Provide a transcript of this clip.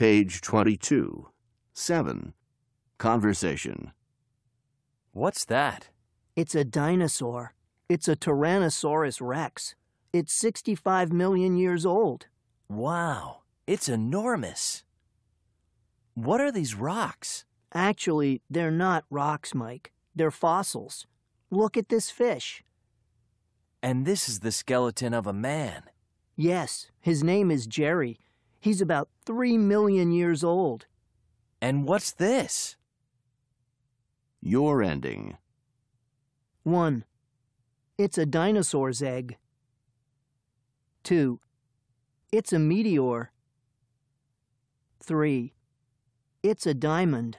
Page 22. 7. Conversation. What's that? It's a dinosaur. It's a Tyrannosaurus rex. It's 65 million years old. Wow, it's enormous. What are these rocks? Actually, they're not rocks, Mike. They're fossils. Look at this fish. And this is the skeleton of a man. Yes, his name is Jerry, He's about three million years old. And what's this? Your ending. One. It's a dinosaur's egg. Two. It's a meteor. Three. It's a diamond.